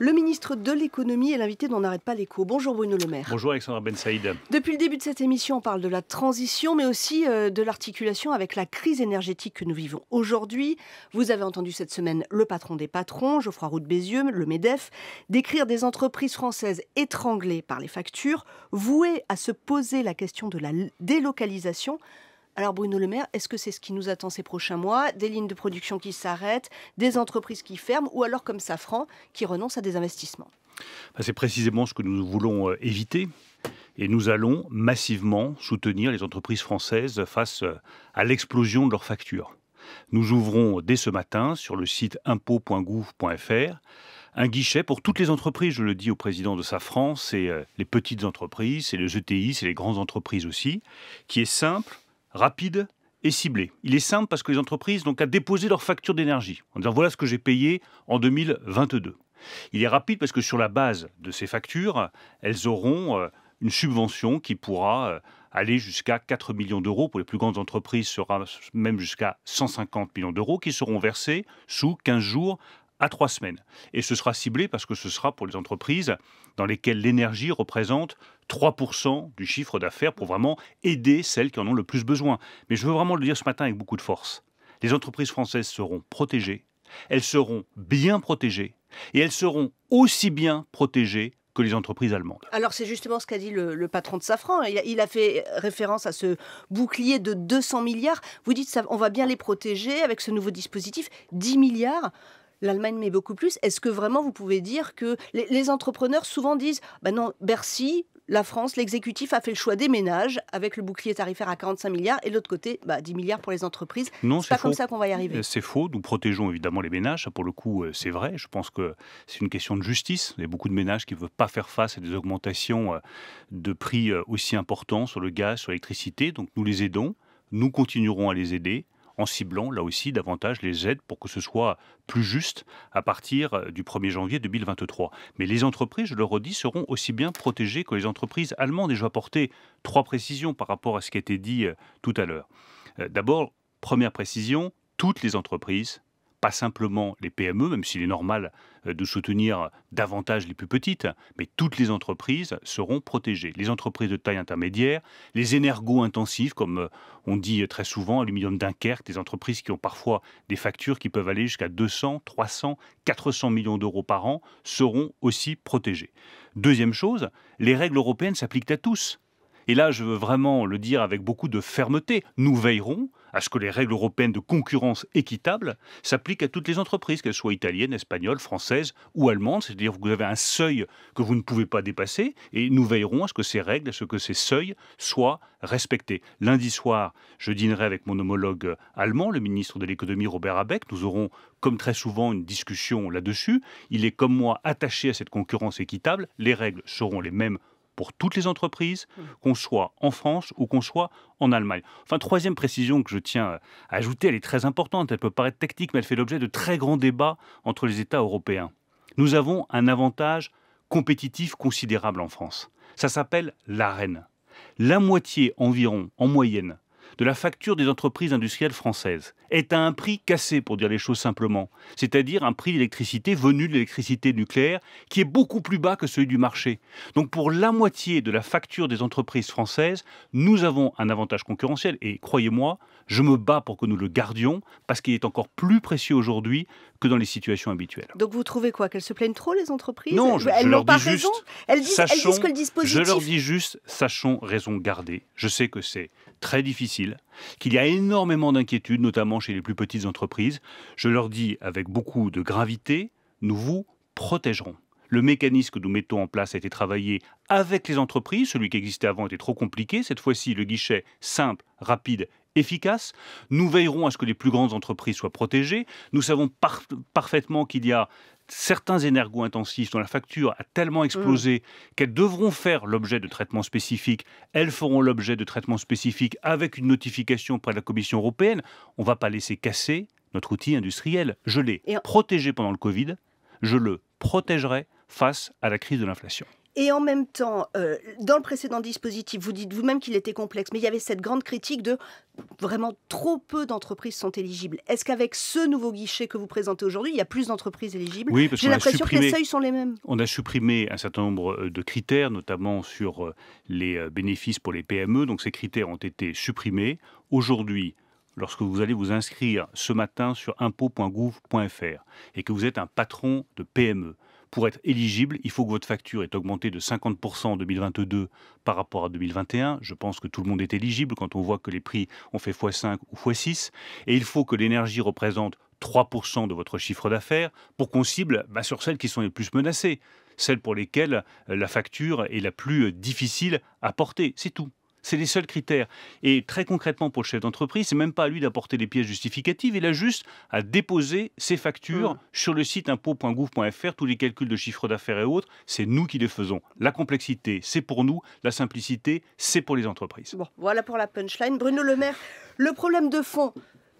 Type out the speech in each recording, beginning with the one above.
Le ministre de l'économie est l'invité on n'arrête pas l'écho. Bonjour Bruno Le Maire. Bonjour Alexandra Ben Saïd. Depuis le début de cette émission, on parle de la transition, mais aussi euh, de l'articulation avec la crise énergétique que nous vivons aujourd'hui. Vous avez entendu cette semaine le patron des patrons, Geoffroy Roux de Bézieux, le MEDEF, décrire des entreprises françaises étranglées par les factures, vouées à se poser la question de la délocalisation. Alors Bruno Le Maire, est-ce que c'est ce qui nous attend ces prochains mois Des lignes de production qui s'arrêtent, des entreprises qui ferment ou alors comme Safran qui renonce à des investissements ben, C'est précisément ce que nous voulons euh, éviter et nous allons massivement soutenir les entreprises françaises face euh, à l'explosion de leurs factures. Nous ouvrons dès ce matin sur le site impots.gouv.fr un guichet pour toutes les entreprises, je le dis au président de Safran, c'est euh, les petites entreprises, c'est les ETI, c'est les grandes entreprises aussi, qui est simple, rapide et ciblé. Il est simple parce que les entreprises n'ont qu'à déposer leur facture d'énergie en disant voilà ce que j'ai payé en 2022. Il est rapide parce que sur la base de ces factures, elles auront euh, une subvention qui pourra euh, aller jusqu'à 4 millions d'euros. Pour les plus grandes entreprises, sera même jusqu'à 150 millions d'euros qui seront versés sous 15 jours à trois semaines. Et ce sera ciblé parce que ce sera pour les entreprises dans lesquelles l'énergie représente 3% du chiffre d'affaires pour vraiment aider celles qui en ont le plus besoin. Mais je veux vraiment le dire ce matin avec beaucoup de force. Les entreprises françaises seront protégées, elles seront bien protégées, et elles seront aussi bien protégées que les entreprises allemandes. Alors c'est justement ce qu'a dit le, patron de Safran. Il a, fait référence à ce bouclier de 200 milliards. Vous dites on va bien les protéger avec ce nouveau dispositif. 10 milliards l'Allemagne met beaucoup plus. Est-ce que vraiment vous pouvez dire que les, entrepreneurs souvent disent, ben non, Bercy, la France, l'exécutif a fait le choix des ménages avec le bouclier tarifaire à 45 milliards et l'autre côté, bah, 10 milliards pour les entreprises. Non, c'est pas comme ça qu'on va y arriver. Euh, c'est faux. Nous protégeons évidemment les ménages. pour le coup, euh, c'est vrai. Je pense que c'est une question de justice. Il y a beaucoup de ménages qui ne veulent pas faire face à des augmentations euh, de prix aussi importants sur le gaz, sur l'électricité. Donc nous les aidons. Nous continuerons à les aider en ciblant là aussi davantage les aides pour que ce soit plus juste à partir euh, du 1er janvier 2023. Mais les entreprises, je le redis, seront aussi bien protégées que les entreprises allemandes. Et je vais apporter trois précisions par rapport à ce qui a été dit euh, tout à l'heure. Euh, d'abord, première précision, toutes les entreprises pas simplement les PME, même s'il est normal euh, de soutenir davantage les plus petites, mais toutes les entreprises seront protégées. Les entreprises de taille intermédiaire, les énergo-intensifs, comme euh, on dit très souvent, Aluminium Dunkerque, des entreprises qui ont parfois des factures qui peuvent aller jusqu'à 200, 300, 400 millions d'euros par an, seront aussi protégées. Deuxième chose, les règles européennes s'appliquent à tous. Et là, je veux vraiment le dire avec beaucoup de fermeté, nous veillerons à ce que les règles européennes de concurrence équitable s'appliquent à toutes les entreprises, qu'elles soient italiennes, espagnoles, françaises ou allemandes. C'est-à-dire que vous avez un seuil que vous ne pouvez pas dépasser et nous veillerons à ce que ces règles, à ce que ces seuils soient respectés. Lundi soir, je dînerai avec mon homologue allemand, le ministre de l'économie Robert Abeck. Nous aurons, comme très souvent, une discussion là-dessus. Il est, comme moi, attaché à cette concurrence équitable. Les règles seront les mêmes pour toutes les entreprises, mmh. qu'on soit en France ou qu'on soit en Allemagne. Enfin, troisième précision que je tiens euh, à ajouter, elle est très importante, elle peut paraître technique, mais elle fait l'objet de très grands débats entre les États européens. Nous avons un avantage compétitif considérable en France. Ça s'appelle l'AREN. La moitié environ, en moyenne, de la facture des entreprises industrielles françaises est à un prix cassé, pour dire les choses simplement, c'est-à-dire un prix d'électricité venu de l'électricité nucléaire qui est beaucoup plus bas que celui du marché. Donc pour la moitié de la facture des entreprises françaises, nous avons un avantage concurrentiel et croyez-moi, je me bats pour que nous le gardions parce qu'il est encore plus précieux aujourd'hui dans les situations habituelles. Donc vous trouvez quoi Qu'elles se plaignent trop les entreprises Non, je, elles leur pas dis raison. juste, elles disent, que le dispositif... Je leur dis juste, sachons raison garder. Je sais que c'est très difficile, qu'il y a énormément d'inquiétudes, notamment chez les plus petites entreprises. Je leur dis avec beaucoup de gravité, nous vous protégerons. Le mécanisme que nous mettons en place a été travaillé avec les entreprises. Celui qui existait avant était trop compliqué. Cette fois-ci, le guichet simple, rapide efficace. Nous veillerons à ce que les plus grandes entreprises soient protégées. Nous savons parfaitement qu'il y a certains énergo-intensifs dont la facture a tellement mmh. explosé qu'elles devront faire l'objet de traitements spécifiques. Elles feront l'objet de traitements spécifiques avec une notification auprès de la Commission européenne. On ne va pas laisser casser notre outil industriel. Je l'ai protégé pendant le Covid. Je le protégerai face à la crise de l'inflation. Et en même temps, euh, dans le précédent dispositif, vous dites vous-même qu'il était complexe, mais il y avait cette grande critique de vraiment trop peu d'entreprises sont éligibles. Est-ce qu'avec ce nouveau guichet que vous présentez aujourd'hui, il y a plus d'entreprises éligibles Oui, parce J'ai l'impression que les seuils sont les mêmes. On a supprimé un certain nombre euh, de critères, notamment sur euh, les bénéfices pour les PME. Donc ces critères ont été supprimés. Aujourd'hui, lorsque vous allez vous inscrire ce matin sur impôts.gouv.fr et que vous êtes un patron de PME, pour être éligible, il faut que votre facture ait augmenté de 50% en 2022 par rapport à 2021. Je pense que tout le monde est éligible quand on voit que les prix ont fait x5 ou x6. Et il faut que l'énergie représente 3% de votre chiffre d'affaires pour qu'on cible bah, sur celles qui sont les plus menacées, celles pour lesquelles euh, la facture est la plus euh, difficile à porter. C'est tout. C'est les seuls critères. Et très concrètement pour le chef d'entreprise, c'est même pas à lui d'apporter les pièces justificatives, il a juste à déposer ses factures mmh. sur le site impôts.gouv.fr, tous les calculs de chiffre d'affaires et autres, c'est nous qui les faisons. La complexité, c'est pour nous, la simplicité, c'est pour les entreprises. voilà pour la punchline. Bruno Le Maire, le problème de fond,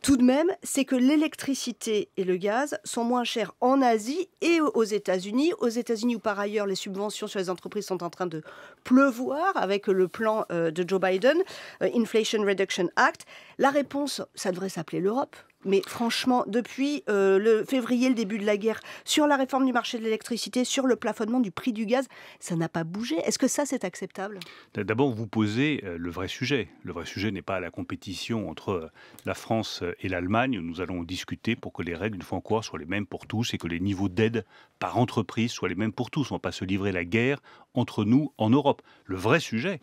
tout de même, c'est que l'électricité et le gaz sont moins chers en Asie et aux États-Unis. Aux États-Unis, où par ailleurs les subventions sur les entreprises sont en train de pleuvoir avec le plan euh, de Joe Biden, euh, Inflation Reduction Act. La réponse, ça devrait s'appeler l'Europe mais franchement, depuis euh, le février, le début de la guerre, sur la réforme du marché de l'électricité, sur le plafonnement du prix du gaz, ça n'a pas bougé. Est-ce que ça, c'est acceptable D'abord, vous posez euh, le vrai sujet. Le vrai sujet n'est pas la compétition entre euh, la France et l'Allemagne. Nous allons discuter pour que les règles, une fois encore, soient les mêmes pour tous et que les niveaux d'aide par entreprise soient les mêmes pour tous. On ne va pas se livrer la guerre entre nous en Europe. Le vrai sujet,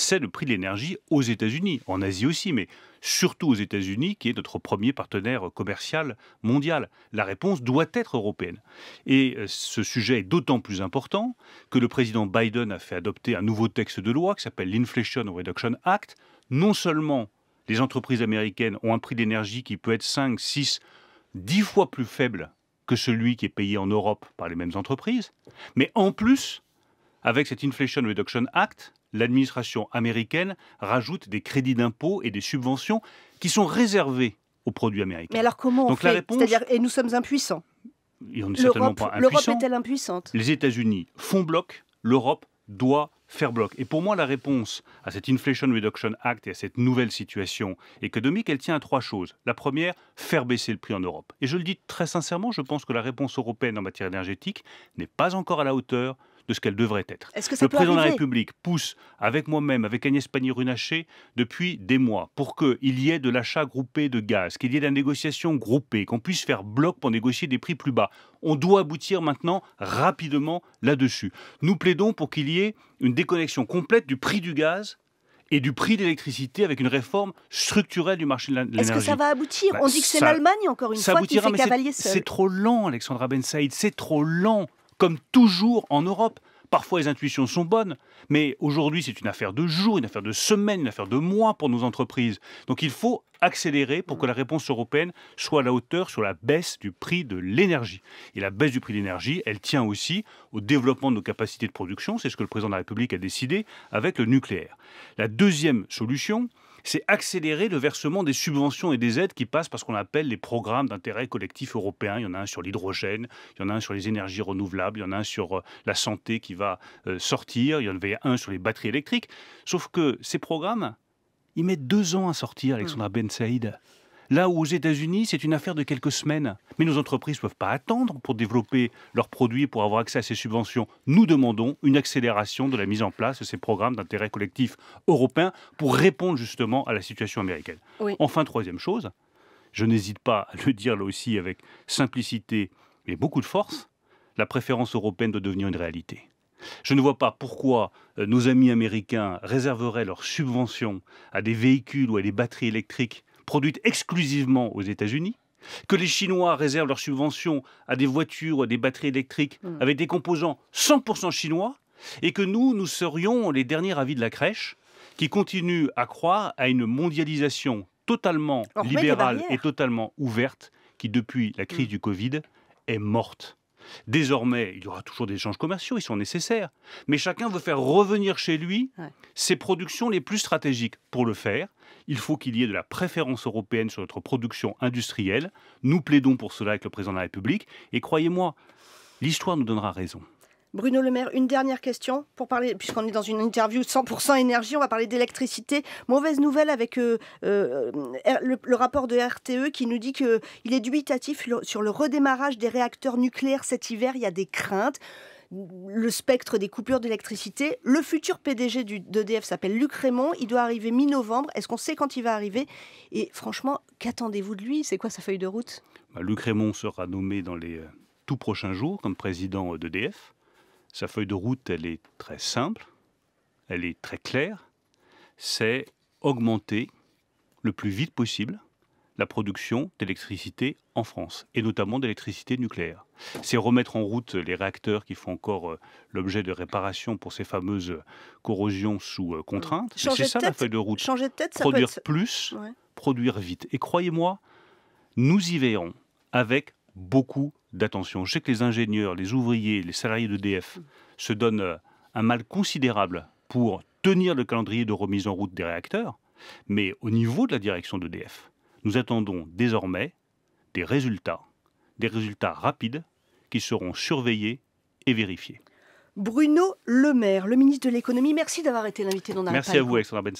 c'est le prix de l'énergie aux États-Unis, en Asie aussi, mais surtout aux États-Unis, qui est notre premier partenaire commercial mondial. La réponse doit être européenne. Et euh, ce sujet est d'autant plus important que le président Biden a fait adopter un nouveau texte de loi qui s'appelle l'Inflation Reduction Act. Non seulement les entreprises américaines ont un prix d'énergie qui peut être 5, 6, 10 fois plus faible que celui qui est payé en Europe par les mêmes entreprises, mais en plus, avec cet Inflation Reduction Act, l'administration américaine rajoute des crédits d'impôts et des subventions qui sont réservés aux produits américains. Mais alors comment on fait C'est-à-dire, et nous sommes impuissants. Et on n'est certainement pas impuissants. L'Europe est-elle impuissante Les États-Unis font bloc, l'Europe doit faire bloc. Et pour moi, la réponse à cet Inflation Reduction Act et à cette nouvelle situation économique, elle tient à trois choses. La première, faire baisser le prix en Europe. Et je le dis très sincèrement, je pense que la réponse européenne en matière énergétique n'est pas encore à la hauteur de ce qu'elle devrait être. le président de la République pousse avec moi-même, avec Agnès Pannier-Runacher, depuis des mois, pour qu'il y ait de l'achat groupé de gaz, qu'il y ait de la négociation groupée, qu'on puisse faire bloc pour négocier des prix plus bas. On doit aboutir maintenant rapidement là-dessus. Nous plaidons pour qu'il y ait une déconnexion complète du prix du gaz et du prix de l'électricité avec une réforme structurelle du marché de l'énergie. Est-ce que ça va aboutir bah, On dit que c'est l'Allemagne, encore une fois, qui fait cavalier seul. C'est trop lent, Alexandra Ben c'est trop lent comme toujours en Europe. Parfois, les intuitions sont bonnes, mais aujourd'hui, c'est une affaire de jours, une affaire de semaines, une affaire de mois pour nos entreprises. Donc, il faut accélérer pour que la réponse européenne soit à la hauteur sur la baisse du prix de l'énergie. Et la baisse du prix de l'énergie, elle tient aussi au développement de nos capacités de production. C'est ce que le président de la République a décidé avec le nucléaire. La deuxième solution, c'est accélérer le versement des subventions et des aides qui passent par ce qu'on appelle les programmes d'intérêt collectif européen. Il y en a un sur l'hydrogène, il y en a un sur les énergies renouvelables, il y en a un sur euh, la santé qui va euh, sortir, il y en avait un sur les batteries électriques. Sauf que ces programmes, ils mettent deux ans à sortir, Alexandra hmm. Ben Saïd. Là où aux États-Unis, c'est une affaire de quelques semaines. Mais nos entreprises ne peuvent pas attendre pour développer leurs produits, pour avoir accès à ces subventions. Nous demandons une accélération de la mise en place de ces programmes d'intérêt collectif européen pour répondre justement à la situation américaine. Enfin, troisième chose, je n'hésite pas à le dire là aussi avec simplicité mais beaucoup de force, la préférence européenne doit devenir une réalité. Je ne vois pas pourquoi euh, nos amis américains réserveraient leurs subventions à des véhicules ou à des batteries électriques produite exclusivement aux États-Unis, que les Chinois réservent leurs subventions à des voitures, des batteries électriques hmm. avec des composants 100% chinois, et que nous, nous serions les derniers avis de la crèche qui continue à croire à une mondialisation totalement libérale et totalement ouverte qui, depuis la crise hmm. du Covid, est morte. Désormais, il y aura toujours des échanges commerciaux, ils sont nécessaires. Mais chacun veut faire revenir chez lui ses productions les plus stratégiques. Pour le faire, il faut qu'il y ait de la préférence européenne sur notre production industrielle. Nous plaidons pour cela avec le président de la République. Et croyez-moi, l'histoire nous donnera raison. Bruno Le Maire, une dernière question pour parler, puisqu'on est dans une interview 100% énergie, on va parler d'électricité. Mauvaise nouvelle avec euh, euh, le, rapport de RTE qui nous dit qu'il est dubitatif sur le redémarrage des réacteurs nucléaires cet hiver. Il y a des craintes. Le spectre des coupures d'électricité. Le futur PDG d'EDF s'appelle Luc Raymond. Il doit arriver mi-novembre. Est-ce qu'on sait quand il va arriver Et franchement, qu'attendez-vous de lui C'est quoi sa feuille de route bah, Luc Raymond sera nommé dans les euh, tout prochains jours comme président d'EDF. Sa feuille de route, elle est très simple, elle est très claire. C'est augmenter le plus vite possible la production d'électricité en France, et notamment d'électricité nucléaire. C'est remettre en route les réacteurs qui font encore euh, l'objet de réparations pour ces fameuses euh, corrosions sous euh, contrainte. C'est ça la feuille de route. Changer de tête, ça produire plus, produire vite. Et croyez-moi, nous y verrons avec beaucoup d'attention. Je sais que les ingénieurs, les ouvriers, les salariés d'EDF mm. se donnent euh, un mal considérable pour tenir le calendrier de remise en route des réacteurs, mais au niveau de la direction d'EDF, nous attendons désormais des résultats, des résultats rapides qui seront surveillés et vérifiés. Bruno Le Maire, le ministre de l'économie, merci d'avoir été l'invité dans Merci à vous, Alexandre Ben